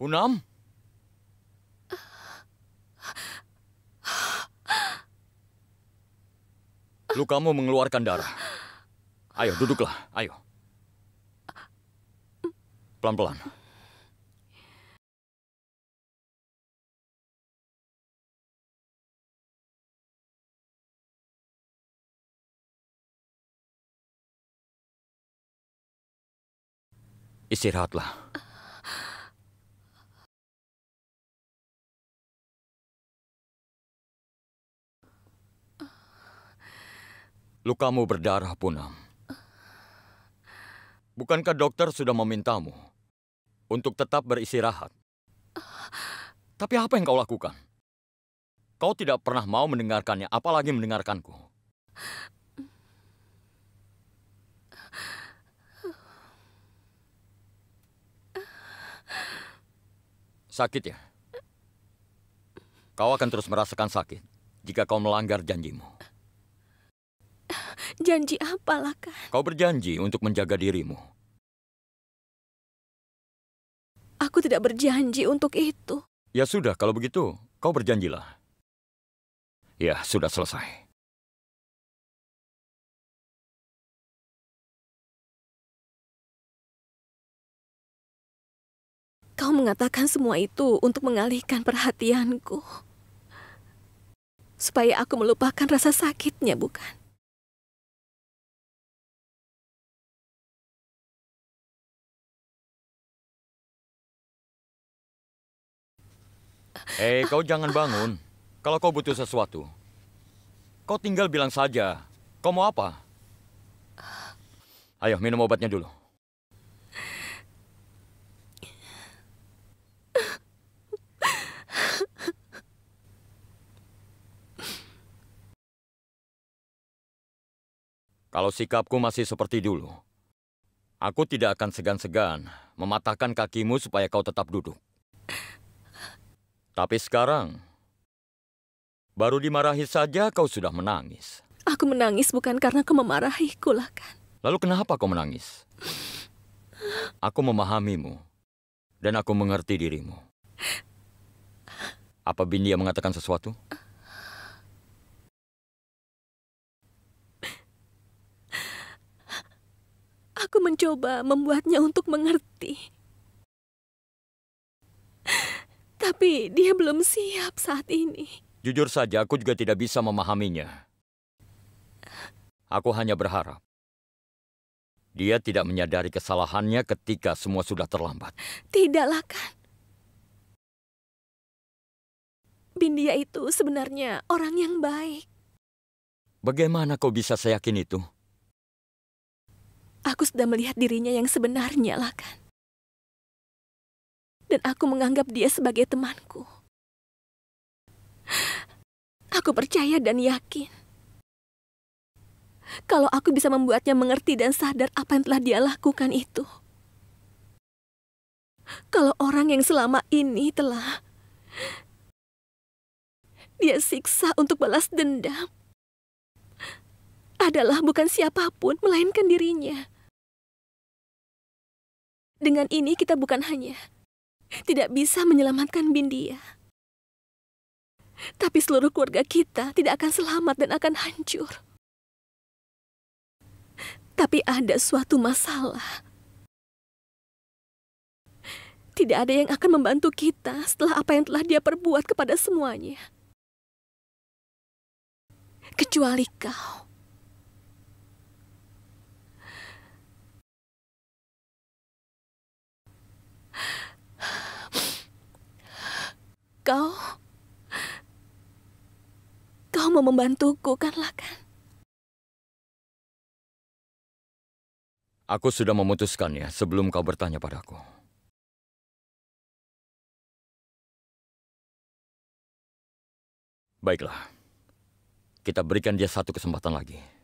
Punam? Lukamu mengeluarkan darah. Ayo, duduklah. Ayo. Pelan-pelan. Istirahatlah. Lukamu berdarah, Punam. Bukankah dokter sudah memintamu untuk tetap beristirahat? Tapi apa yang kau lakukan? Kau tidak pernah mau mendengarkannya, apalagi mendengarkanku. Sakit ya? Kau akan terus merasakan sakit jika kau melanggar janjimu. Janji apalah, Kak? Kau berjanji untuk menjaga dirimu. Aku tidak berjanji untuk itu. Ya sudah, kalau begitu, kau berjanjilah. Ya, sudah selesai. Kau mengatakan semua itu untuk mengalihkan perhatianku. Supaya aku melupakan rasa sakitnya, bukan? Eh, kau jangan bangun. Kalau kau butuh sesuatu, kau tinggal bilang saja. Kau mau apa? Ayo, minum obatnya dulu. Kalau sikapku masih seperti dulu, aku tidak akan segan-segan mematahkan kakimu supaya kau tetap duduk. Tapi sekarang, baru dimarahi saja kau sudah menangis. Aku menangis bukan karena kau memarahi lah kan. Lalu kenapa kau menangis? Aku memahamimu dan aku mengerti dirimu. Apa yang mengatakan sesuatu? Aku mencoba membuatnya untuk mengerti. Tapi dia belum siap saat ini. Jujur saja, aku juga tidak bisa memahaminya. Aku hanya berharap dia tidak menyadari kesalahannya ketika semua sudah terlambat. Tidaklah, kan? Bindia itu sebenarnya orang yang baik. Bagaimana kau bisa seyakin itu? Aku sudah melihat dirinya yang sebenarnya, lah, kan? dan aku menganggap dia sebagai temanku. Aku percaya dan yakin kalau aku bisa membuatnya mengerti dan sadar apa yang telah dia lakukan itu. Kalau orang yang selama ini telah dia siksa untuk balas dendam adalah bukan siapapun melainkan dirinya. Dengan ini kita bukan hanya tidak bisa menyelamatkan Bindia. Tapi seluruh keluarga kita tidak akan selamat dan akan hancur. Tapi ada suatu masalah. Tidak ada yang akan membantu kita setelah apa yang telah dia perbuat kepada semuanya. Kecuali kau. Kau... Kau mau membantuku, kan, Lakan? Aku sudah memutuskannya sebelum kau bertanya padaku. Baiklah, kita berikan dia satu kesempatan lagi.